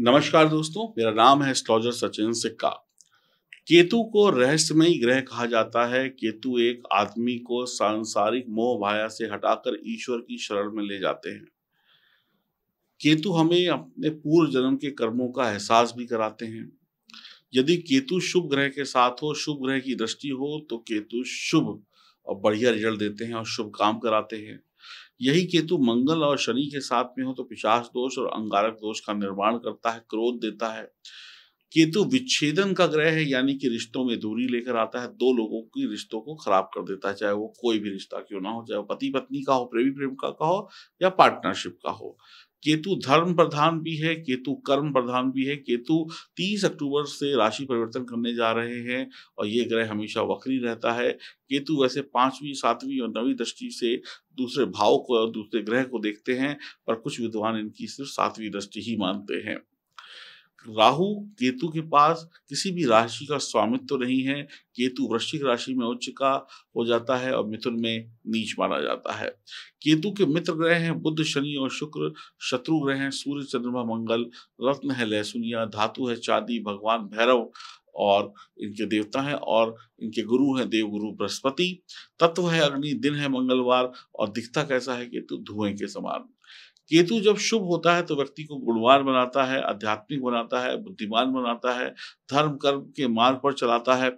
नमस्कार दोस्तों मेरा नाम है एस्ट्रोलॉजर सचिन सिक्का केतु को रहस्यमय ग्रह कहा जाता है केतु एक आदमी को सांसारिक मोह भाया से हटाकर ईश्वर की शरण में ले जाते हैं केतु हमें अपने पूर्व जन्म के कर्मों का एहसास भी कराते हैं यदि केतु शुभ ग्रह के साथ हो शुभ ग्रह की दृष्टि हो तो केतु शुभ और बढ़िया रिजल्ट देते हैं और शुभ काम कराते हैं यही केतु मंगल और शनि के साथ में हो तो पिशाच दोष और अंगारक दोष का निर्माण करता है क्रोध देता है केतु विच्छेदन का ग्रह है यानी कि रिश्तों में दूरी लेकर आता है दो लोगों की रिश्तों को खराब कर देता है चाहे वो कोई भी रिश्ता क्यों ना हो चाहे पति पत्नी का हो प्रेमी प्रेम का हो या पार्टनरशिप का हो केतु धर्म प्रधान भी है केतु कर्म प्रधान भी है केतु 30 अक्टूबर से राशि परिवर्तन करने जा रहे हैं और ये ग्रह हमेशा वक्री रहता है केतु वैसे पांचवी सातवीं और नवी दृष्टि से दूसरे भाव को और दूसरे ग्रह को देखते हैं पर कुछ विद्वान इनकी सिर्फ सातवीं दृष्टि ही मानते हैं राहु केतु के पास किसी भी राशि का स्वामित्व तो नहीं है केतु वृश्चिक राशि में उच्च का हो जाता है और मिथुन में नीच माना जाता है केतु के मित्र ग्रह हैं बुद्ध शनि और शुक्र शत्रु ग्रह हैं सूर्य चंद्रमा मंगल रत्न है लहसुनिया धातु है चांदी भगवान भैरव और इनके देवता हैं और इनके गुरु हैं देवगुरु बृहस्पति तत्व है अग्नि दिन है मंगलवार और दिखता कैसा है केतु धुएं के समान केतु जब शुभ होता है तो व्यक्ति को गुणवान बनाता है आध्यात्मिक बनाता है बुद्धिमान बनाता है धर्म कर्म के मार्ग पर चलाता है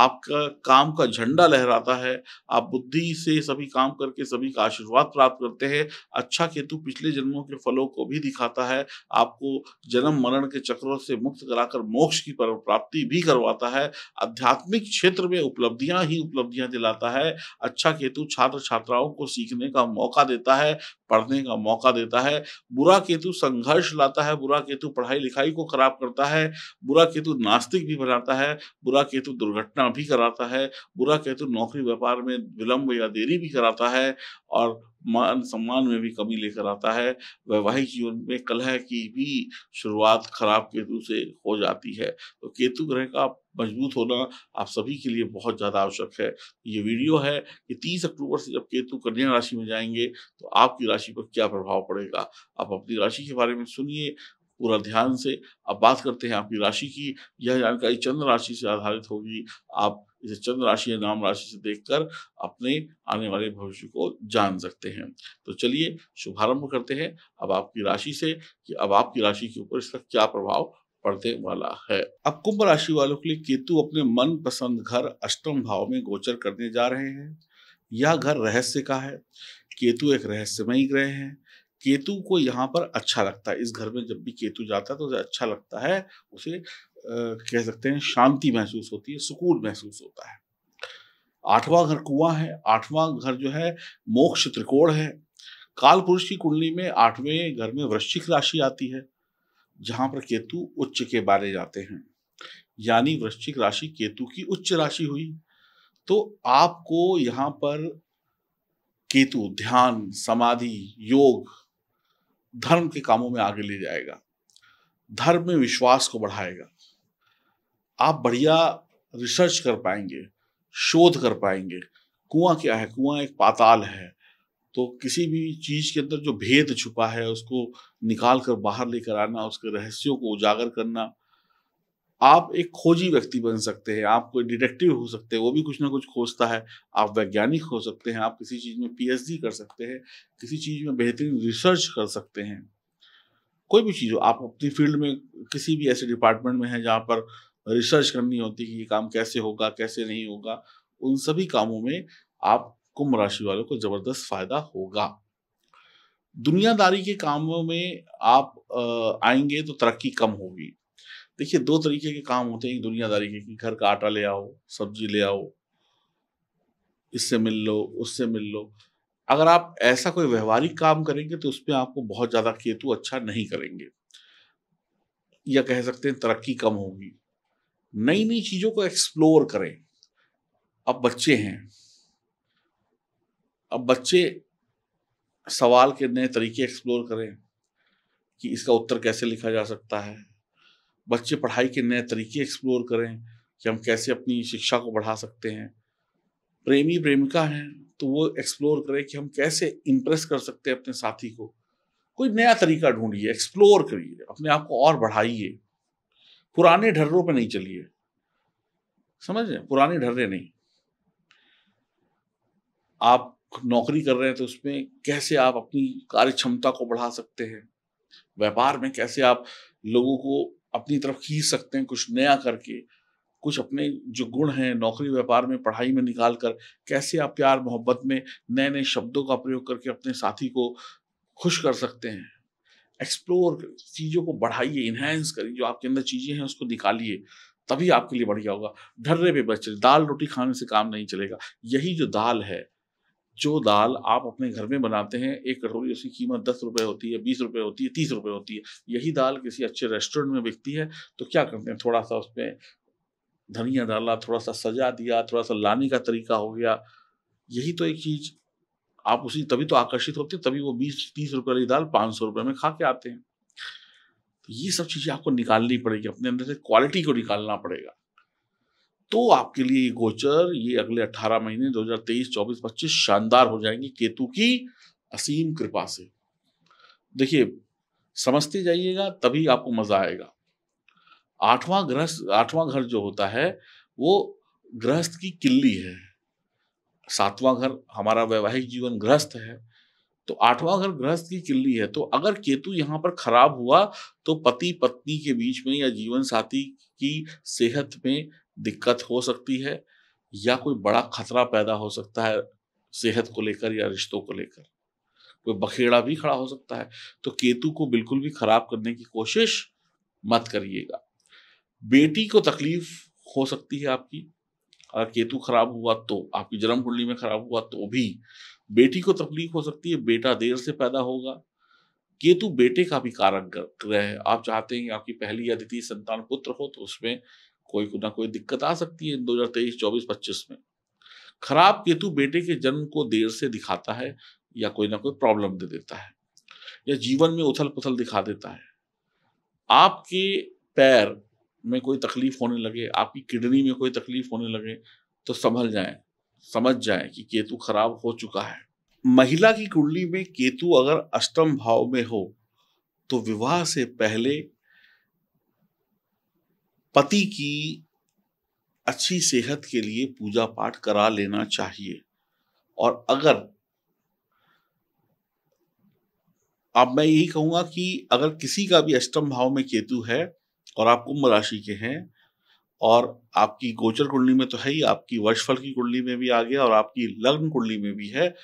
आपका काम का झंडा लहराता है आप बुद्धि से सभी काम करके सभी का आशीर्वाद प्राप्त करते हैं अच्छा केतु पिछले जन्मों के फलों को भी दिखाता है आपको जन्म मरण के चक्रों से मुक्त कराकर मोक्ष की पर प्राप्ति भी करवाता है आध्यात्मिक क्षेत्र में उपलब्धियां ही उपलब्धियां दिलाता है अच्छा केतु छात्र छात्राओं को सीखने का मौका देता है पढ़ने का मौका देता है बुरा केतु संघर्ष लाता है बुरा केतु पढ़ाई लिखाई को खराब करता है बुरा केतु नास्तिक भी बनाता है बुरा केतु दुर्घटना घटना भी कराता है बुरा कहते तो नौकरी व्यापार में विलंब या देरी भी कराता है और मान सम्मान में भी कमी लेकर आता है वैवाहिक जीवन में कलह की भी शुरुआत खराब केतु से हो जाती है तो केतु ग्रह का मजबूत होना आप सभी के लिए बहुत ज़्यादा आवश्यक है ये वीडियो है कि 30 अक्टूबर से जब केतु कन्या राशि में जाएंगे तो आपकी राशि पर क्या प्रभाव पड़ेगा आप अपनी राशि के बारे में सुनिए पूरा ध्यान से अब बात करते हैं आपकी राशि की यह जानकारी चंद्र राशि से आधारित होगी आप इसे चंद्र राशि या नाम राशि से देखकर अपने आने वाले भविष्य को जान सकते हैं तो चलिए शुभारंभ करते हैं अब आपकी राशि से कि अब आपकी राशि के ऊपर इसका क्या प्रभाव पड़ने वाला है अब कुंभ राशि वालों के लिए केतु अपने मन पसंद घर अष्टम भाव में गोचर करने जा रहे हैं यह घर रहस्य का है केतु एक रहस्यमयी ग्रह है केतु को यहाँ पर अच्छा लगता है इस घर में जब भी केतु जाता है तो उसे अच्छा लगता है उसे आ, कह सकते हैं शांति महसूस होती है सुकून महसूस होता है आठवां घर कुआं है आठवां घर जो है मोक्ष त्रिकोण है काल पुरुष की कुंडली में आठवें घर में वृश्चिक राशि आती है जहां पर केतु उच्च के बारे जाते हैं यानी वृश्चिक राशि केतु की उच्च राशि हुई तो आपको यहाँ पर केतु ध्यान समाधि योग धर्म के कामों में आगे ले जाएगा धर्म में विश्वास को बढ़ाएगा आप बढ़िया रिसर्च कर पाएंगे शोध कर पाएंगे कुआं क्या है कुआं एक पाताल है तो किसी भी चीज के अंदर जो भेद छुपा है उसको निकाल कर बाहर लेकर आना उसके रहस्यों को उजागर करना आप एक खोजी व्यक्ति बन सकते हैं आप कोई डिटेक्टिव हो सकते हैं वो भी कुछ ना कुछ खोजता है आप वैज्ञानिक हो सकते हैं आप किसी चीज़ में पीएचडी कर सकते हैं किसी चीज़ में बेहतरीन रिसर्च कर सकते हैं कोई भी चीज़ हो आप अपनी फील्ड में किसी भी ऐसे डिपार्टमेंट में हैं जहाँ पर रिसर्च करनी होती है कि ये काम कैसे होगा कैसे नहीं होगा उन सभी कामों में आप कुंभ राशि वालों को ज़बरदस्त फायदा होगा दुनियादारी के कामों में आप आएंगे तो तरक्की कम होगी देखिए दो तरीके के काम होते हैं एक दुनियादारी के कि घर का आटा ले आओ सब्जी ले आओ इससे मिल लो उससे मिल लो अगर आप ऐसा कोई व्यवहारिक काम करेंगे तो उसमें आपको बहुत ज़्यादा केतु अच्छा नहीं करेंगे या कह सकते हैं तरक्की कम होगी नई नई चीज़ों को एक्सप्लोर करें अब बच्चे हैं अब बच्चे सवाल के नए तरीके एक्सप्लोर करें कि इसका उत्तर कैसे लिखा जा सकता है बच्चे पढ़ाई के नए तरीके एक्सप्लोर करें कि हम कैसे अपनी शिक्षा को बढ़ा सकते हैं प्रेमी प्रेमिका हैं तो वो एक्सप्लोर करें कि हम कैसे इम्प्रेस कर सकते हैं अपने साथी को कोई नया तरीका ढूंढिए एक्सप्लोर करिए अपने आप को और बढ़ाइए पुराने ढर्रों पर नहीं चलिए समझ रहे पुराने ढर्रे नहीं आप नौकरी कर रहे हैं तो उसमें कैसे आप अपनी कार्य क्षमता को बढ़ा सकते हैं व्यापार में कैसे आप लोगों को अपनी तरफ खींच सकते हैं कुछ नया करके कुछ अपने जो गुण हैं नौकरी व्यापार में पढ़ाई में निकाल कर कैसे आप प्यार मोहब्बत में नए नए शब्दों का प्रयोग करके अपने साथी को खुश कर सकते हैं एक्सप्लोर चीज़ों को बढ़ाइए इन्हेंस करिए जो आपके अंदर चीज़ें हैं उसको निकालिए तभी आपके लिए बढ़िया होगा ढर्रे पे बच दाल रोटी खाने से काम नहीं चलेगा यही जो दाल है जो दाल आप अपने घर में बनाते हैं एक कटोरी उसकी कीमत दस रुपये होती है बीस रुपये होती है तीस रुपये होती है यही दाल किसी अच्छे रेस्टोरेंट में बिकती है तो क्या करते हैं थोड़ा सा उसमें धनिया डाला थोड़ा सा सजा दिया थोड़ा सा लाने का तरीका हो गया यही तो एक चीज़ आप उसी तभी तो आकर्षित होते हैं तभी वो बीस तीस रुपये वाली दाल पाँच सौ रुपये में खा के आते हैं तो ये सब चीज़ें आपको निकालनी पड़ेगी अपने अंदर से क्वालिटी को निकालना पड़ेगा तो आपके लिए गोचर ये अगले 18 महीने 2023 24 25 शानदार हो जाएंगे केतु की असीम कृपा से देखिए समझते जाइएगा तभी आपको मजा आएगा आठवां ग्रह आठवां घर जो होता है वो गृहस्थ की किल्ली है सातवां घर हमारा वैवाहिक जीवन गृहस्थ है तो आठवां घर गृहस्थ की किल्ली है तो अगर केतु यहाँ पर खराब हुआ तो पति पत्नी के बीच में या जीवन साथी की सेहत में दिक्कत हो सकती है या कोई बड़ा खतरा पैदा हो सकता है सेहत को लेकर या रिश्तों को लेकर कोई बखेड़ा भी खड़ा हो सकता है तो केतु को बिल्कुल भी खराब करने की कोशिश मत करिएगा बेटी को तकलीफ हो सकती है आपकी अगर केतु खराब हुआ तो आपकी जन्म कुंडली में खराब हुआ तो भी बेटी को तकलीफ हो सकती है बेटा देर से पैदा होगा केतु बेटे का भी कारक ग्रह है आप चाहते हैं आपकी पहली या द्वितीय संतान पुत्र हो तो उसमें कोई ना कोई दिक्कत आ सकती है दो हजार तेईस चौबीस पच्चीस में खराब केतु बेटे के जन्म को देर से दिखाता है या कोई ना कोई प्रॉब्लम दे देता है या जीवन में उथल पुथल दिखा देता है आपके पैर में कोई तकलीफ होने लगे आपकी किडनी में कोई तकलीफ होने लगे तो संभल जाए समझ जाए कि केतु खराब हो चुका है महिला की कुंडली में केतु अगर अष्टम भाव में हो तो विवाह से पहले पति की अच्छी सेहत के लिए पूजा पाठ करा लेना चाहिए और अगर अब मैं यही कहूंगा कि अगर किसी का भी अष्टम भाव में केतु है और आप कुंभ राशि के हैं और आपकी गोचर कुंडली में तो है ही आपकी वर्षफल की कुंडली में भी आ गया और आपकी लग्न कुंडली में भी है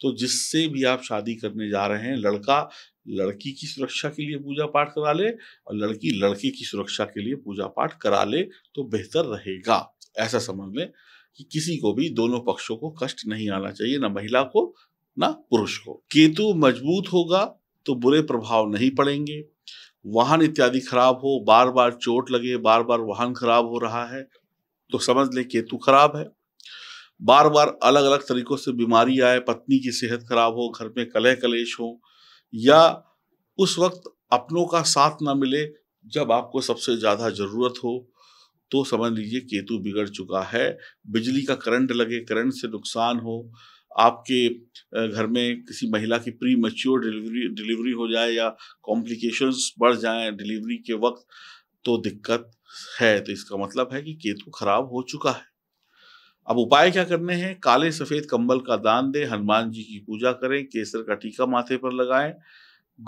तो जिससे भी आप शादी करने जा रहे हैं लड़का लड़की की सुरक्षा के लिए पूजा पाठ करा ले और लड़की लड़के की सुरक्षा के लिए पूजा पाठ करा ले तो बेहतर रहेगा ऐसा समझ लें कि किसी को भी दोनों पक्षों को कष्ट नहीं आना चाहिए ना महिला को ना पुरुष को केतु मजबूत होगा तो बुरे प्रभाव नहीं पड़ेंगे वाहन इत्यादि खराब हो बार बार चोट लगे बार बार वाहन खराब हो रहा है तो समझ लें केतु खराब है बार बार अलग अलग तरीकों से बीमारी आए पत्नी की सेहत खराब हो घर में कलह कलेश हो या उस वक्त अपनों का साथ ना मिले जब आपको सबसे ज़्यादा ज़रूरत हो तो समझ लीजिए केतु बिगड़ चुका है बिजली का करंट लगे करंट से नुकसान हो आपके घर में किसी महिला की प्री मच्योर डिलीवरी डिलीवरी हो जाए या कॉम्प्लिकेशंस बढ़ जाए डिलीवरी के वक्त तो दिक्कत है तो इसका मतलब है कि केतु खराब हो चुका है अब उपाय क्या करने हैं काले सफेद कंबल का दान दें हनुमान जी की पूजा करें केसर का टीका माथे पर लगाएं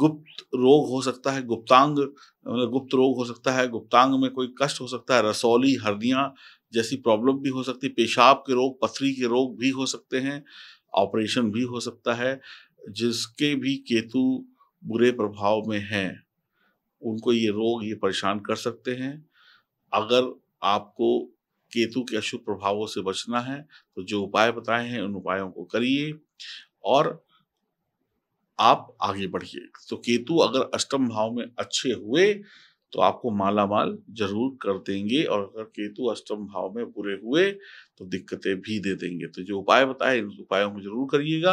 गुप्त रोग हो सकता है गुप्तांग मतलब गुप्त रोग हो सकता है गुप्तांग में कोई कष्ट हो सकता है रसौली हर्दियाँ जैसी प्रॉब्लम भी हो सकती है पेशाब के रोग पथरी के रोग भी हो सकते हैं ऑपरेशन भी हो सकता है जिसके भी केतु बुरे प्रभाव में हैं उनको ये रोग ये परेशान कर सकते हैं अगर आपको केतु के अशुभ प्रभावों से बचना है तो जो उपाय बताए हैं उन उपायों को करिए और आप आगे बढ़िए तो केतु अगर अष्टम भाव में अच्छे हुए तो आपको माला माल जरूर कर देंगे और अगर केतु अष्टम भाव में बुरे हुए तो दिक्कतें भी दे देंगे तो जो उपाय बताए इन उपायों को जरूर करिएगा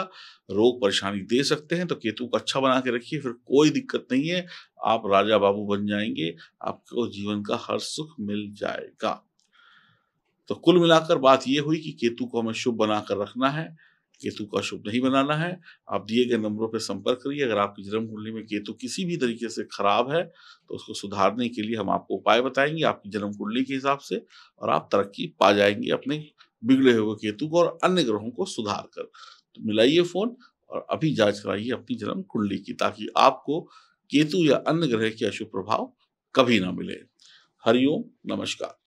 रोग परेशानी दे सकते हैं तो केतु को अच्छा बना के रखिए फिर कोई दिक्कत नहीं है आप राजा बाबू बन जाएंगे आपको जीवन का हर सुख मिल जाएगा तो कुल मिलाकर बात यह हुई कि केतु को हमें शुभ बनाकर रखना है केतु का शुभ नहीं बनाना है आप दिए गए नंबरों पर संपर्क करिए अगर आपकी जन्म कुंडली में केतु किसी भी तरीके से खराब है तो उसको सुधारने के लिए हम आपको उपाय बताएंगे आपकी जन्म कुंडली के हिसाब से और आप तरक्की पा जाएंगे अपने बिगड़े हुए केतु को और अन्य ग्रहों को सुधार कर तो मिलाइए फोन और अभी जांच कराइए अपनी जन्म कुंडली की ताकि आपको केतु या अन्य ग्रह के अशुभ प्रभाव कभी ना मिले हरिओम नमस्कार